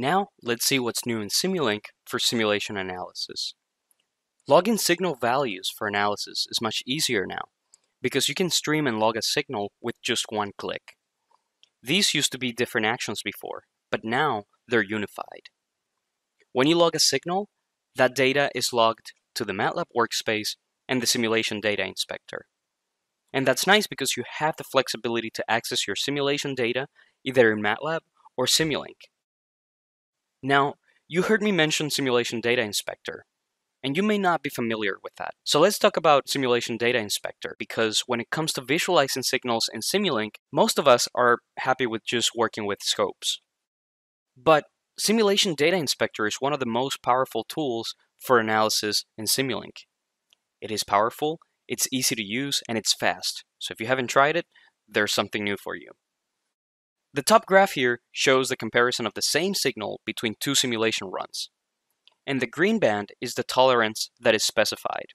Now, let's see what's new in Simulink for simulation analysis. Logging signal values for analysis is much easier now, because you can stream and log a signal with just one click. These used to be different actions before, but now they're unified. When you log a signal, that data is logged to the MATLAB workspace and the simulation data inspector. And that's nice because you have the flexibility to access your simulation data either in MATLAB or Simulink. Now, you heard me mention Simulation Data Inspector, and you may not be familiar with that. So let's talk about Simulation Data Inspector, because when it comes to visualizing signals in Simulink, most of us are happy with just working with scopes. But Simulation Data Inspector is one of the most powerful tools for analysis in Simulink. It is powerful, it's easy to use, and it's fast. So if you haven't tried it, there's something new for you. The top graph here shows the comparison of the same signal between two simulation runs. And the green band is the tolerance that is specified.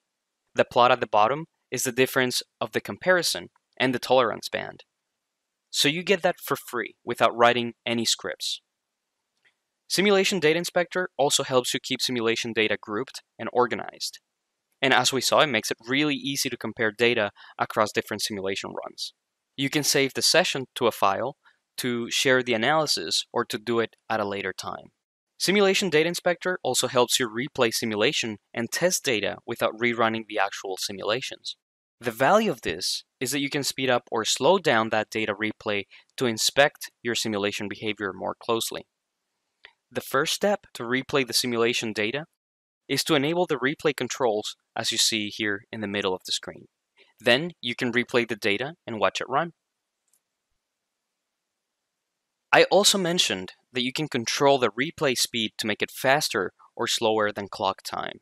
The plot at the bottom is the difference of the comparison and the tolerance band. So you get that for free without writing any scripts. Simulation Data Inspector also helps you keep simulation data grouped and organized. And as we saw, it makes it really easy to compare data across different simulation runs. You can save the session to a file to share the analysis or to do it at a later time. Simulation Data Inspector also helps you replay simulation and test data without rerunning the actual simulations. The value of this is that you can speed up or slow down that data replay to inspect your simulation behavior more closely. The first step to replay the simulation data is to enable the replay controls as you see here in the middle of the screen. Then you can replay the data and watch it run. I also mentioned that you can control the replay speed to make it faster or slower than clock time.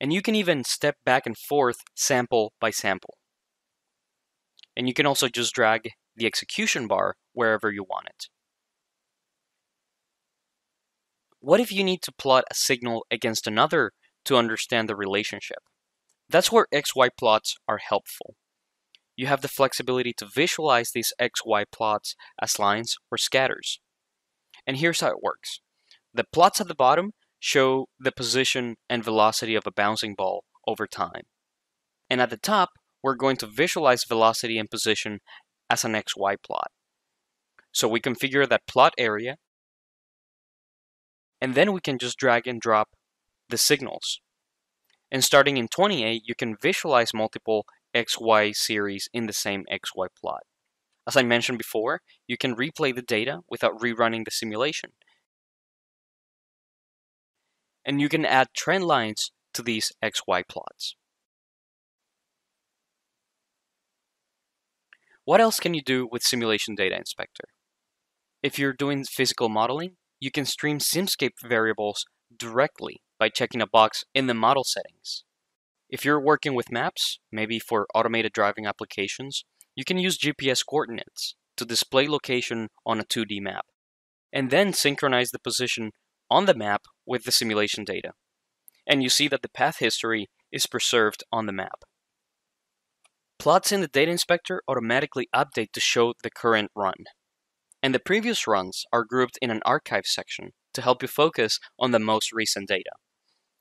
And you can even step back and forth sample by sample. And you can also just drag the execution bar wherever you want it. What if you need to plot a signal against another to understand the relationship? That's where XY plots are helpful you have the flexibility to visualize these XY plots as lines or scatters. And here's how it works. The plots at the bottom show the position and velocity of a bouncing ball over time. And at the top, we're going to visualize velocity and position as an XY plot. So we configure that plot area, and then we can just drag and drop the signals. And starting in 28, you can visualize multiple XY series in the same XY plot. As I mentioned before, you can replay the data without rerunning the simulation. And you can add trend lines to these XY plots. What else can you do with Simulation Data Inspector? If you're doing physical modeling, you can stream Simscape variables directly by checking a box in the model settings. If you're working with maps, maybe for automated driving applications, you can use GPS coordinates to display location on a 2D map, and then synchronize the position on the map with the simulation data. And you see that the path history is preserved on the map. Plots in the data inspector automatically update to show the current run. And the previous runs are grouped in an archive section to help you focus on the most recent data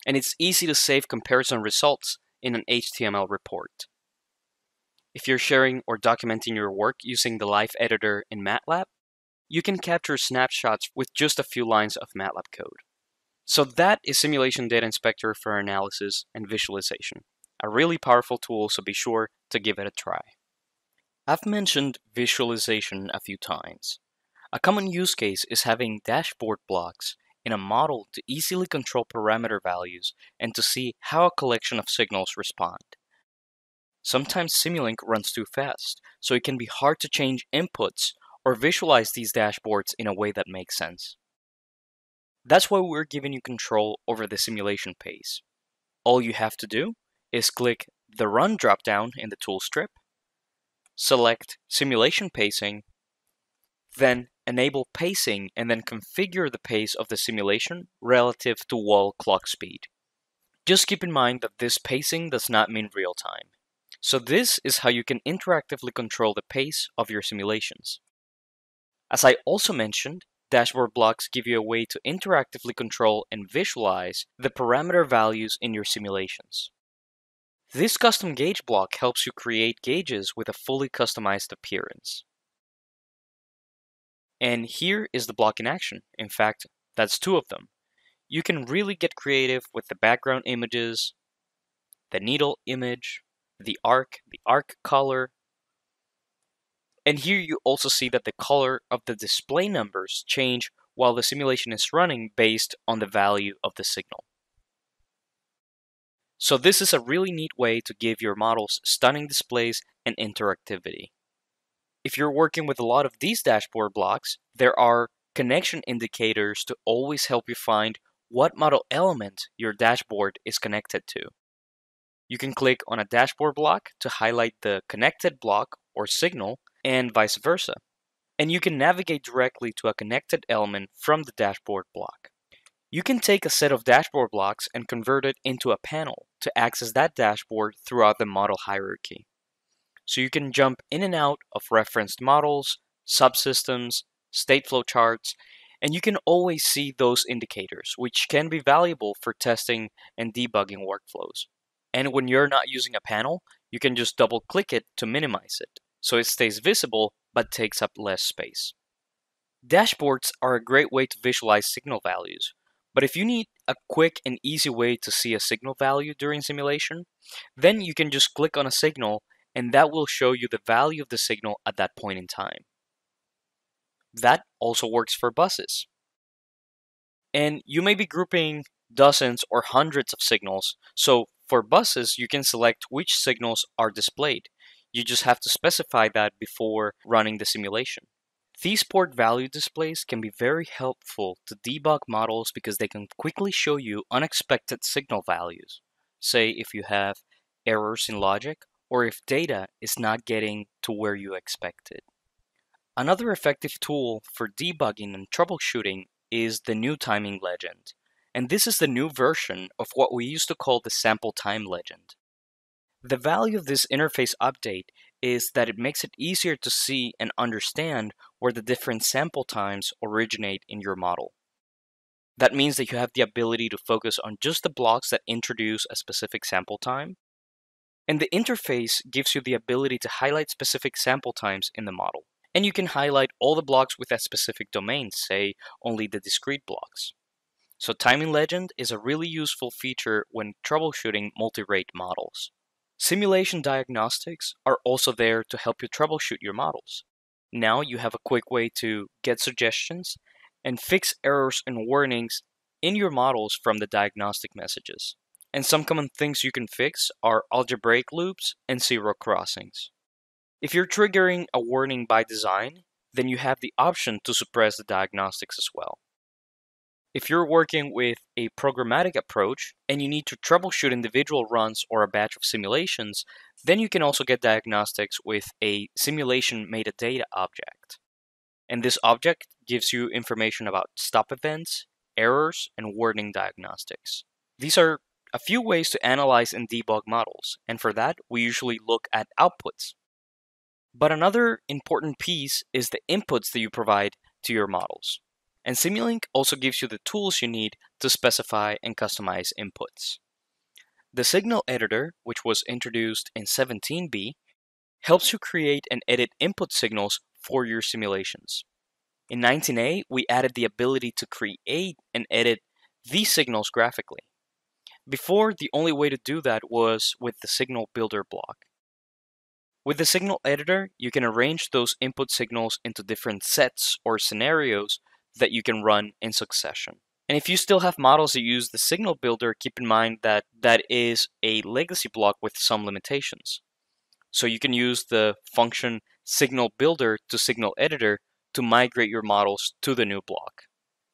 and it's easy to save comparison results in an HTML report. If you're sharing or documenting your work using the Live Editor in MATLAB, you can capture snapshots with just a few lines of MATLAB code. So that is Simulation Data Inspector for analysis and visualization. A really powerful tool, so be sure to give it a try. I've mentioned visualization a few times. A common use case is having dashboard blocks in a model to easily control parameter values and to see how a collection of signals respond. Sometimes Simulink runs too fast, so it can be hard to change inputs or visualize these dashboards in a way that makes sense. That's why we're giving you control over the simulation pace. All you have to do is click the Run dropdown in the tool strip, select Simulation Pacing, then enable pacing and then configure the pace of the simulation relative to wall clock speed. Just keep in mind that this pacing does not mean real time. So this is how you can interactively control the pace of your simulations. As I also mentioned, dashboard blocks give you a way to interactively control and visualize the parameter values in your simulations. This custom gauge block helps you create gauges with a fully customized appearance. And here is the block in action. In fact, that's two of them. You can really get creative with the background images, the needle image, the arc, the arc color. And here you also see that the color of the display numbers change while the simulation is running based on the value of the signal. So this is a really neat way to give your models stunning displays and interactivity if you're working with a lot of these dashboard blocks, there are connection indicators to always help you find what model element your dashboard is connected to. You can click on a dashboard block to highlight the connected block or signal and vice versa. And you can navigate directly to a connected element from the dashboard block. You can take a set of dashboard blocks and convert it into a panel to access that dashboard throughout the model hierarchy. So you can jump in and out of referenced models, subsystems, state flow charts, and you can always see those indicators, which can be valuable for testing and debugging workflows. And when you're not using a panel, you can just double click it to minimize it, so it stays visible but takes up less space. Dashboards are a great way to visualize signal values, but if you need a quick and easy way to see a signal value during simulation, then you can just click on a signal and that will show you the value of the signal at that point in time. That also works for buses. And you may be grouping dozens or hundreds of signals, so for buses, you can select which signals are displayed. You just have to specify that before running the simulation. These port value displays can be very helpful to debug models because they can quickly show you unexpected signal values. Say if you have errors in logic or if data is not getting to where you expect it. Another effective tool for debugging and troubleshooting is the new timing legend, and this is the new version of what we used to call the sample time legend. The value of this interface update is that it makes it easier to see and understand where the different sample times originate in your model. That means that you have the ability to focus on just the blocks that introduce a specific sample time and the interface gives you the ability to highlight specific sample times in the model. And you can highlight all the blocks with a specific domain, say only the discrete blocks. So timing legend is a really useful feature when troubleshooting multi-rate models. Simulation diagnostics are also there to help you troubleshoot your models. Now you have a quick way to get suggestions and fix errors and warnings in your models from the diagnostic messages and some common things you can fix are algebraic loops and zero crossings. If you're triggering a warning by design, then you have the option to suppress the diagnostics as well. If you're working with a programmatic approach and you need to troubleshoot individual runs or a batch of simulations, then you can also get diagnostics with a simulation metadata object. And this object gives you information about stop events, errors, and warning diagnostics. These are a few ways to analyze and debug models, and for that, we usually look at outputs. But another important piece is the inputs that you provide to your models. And Simulink also gives you the tools you need to specify and customize inputs. The signal editor, which was introduced in 17b, helps you create and edit input signals for your simulations. In 19a, we added the ability to create and edit these signals graphically. Before, the only way to do that was with the signal builder block. With the signal editor, you can arrange those input signals into different sets or scenarios that you can run in succession. And if you still have models that use the signal builder, keep in mind that that is a legacy block with some limitations. So you can use the function signal builder to signal editor to migrate your models to the new block.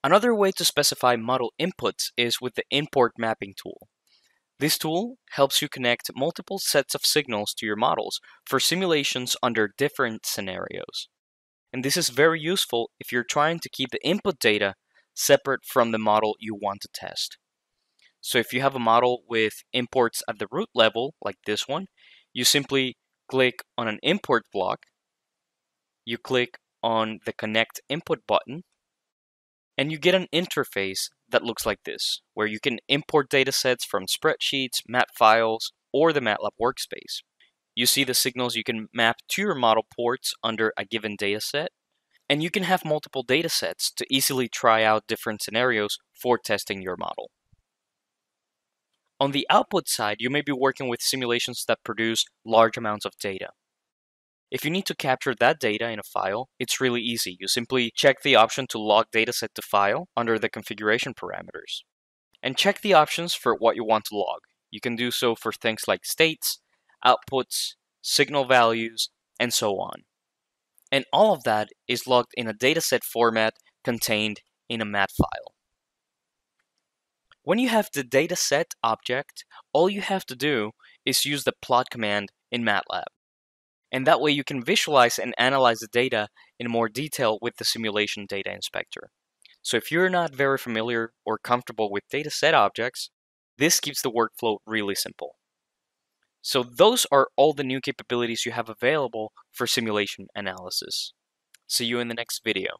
Another way to specify model inputs is with the import mapping tool. This tool helps you connect multiple sets of signals to your models for simulations under different scenarios. And this is very useful if you're trying to keep the input data separate from the model you want to test. So if you have a model with imports at the root level, like this one, you simply click on an import block, you click on the connect input button, and you get an interface that looks like this, where you can import datasets from spreadsheets, map files, or the MATLAB workspace. You see the signals you can map to your model ports under a given dataset, and you can have multiple datasets to easily try out different scenarios for testing your model. On the output side, you may be working with simulations that produce large amounts of data. If you need to capture that data in a file, it's really easy. You simply check the option to log dataset to file under the configuration parameters. And check the options for what you want to log. You can do so for things like states, outputs, signal values, and so on. And all of that is logged in a dataset format contained in a mat file. When you have the dataset object, all you have to do is use the plot command in MATLAB and that way you can visualize and analyze the data in more detail with the Simulation Data Inspector. So if you're not very familiar or comfortable with dataset objects, this keeps the workflow really simple. So those are all the new capabilities you have available for simulation analysis. See you in the next video.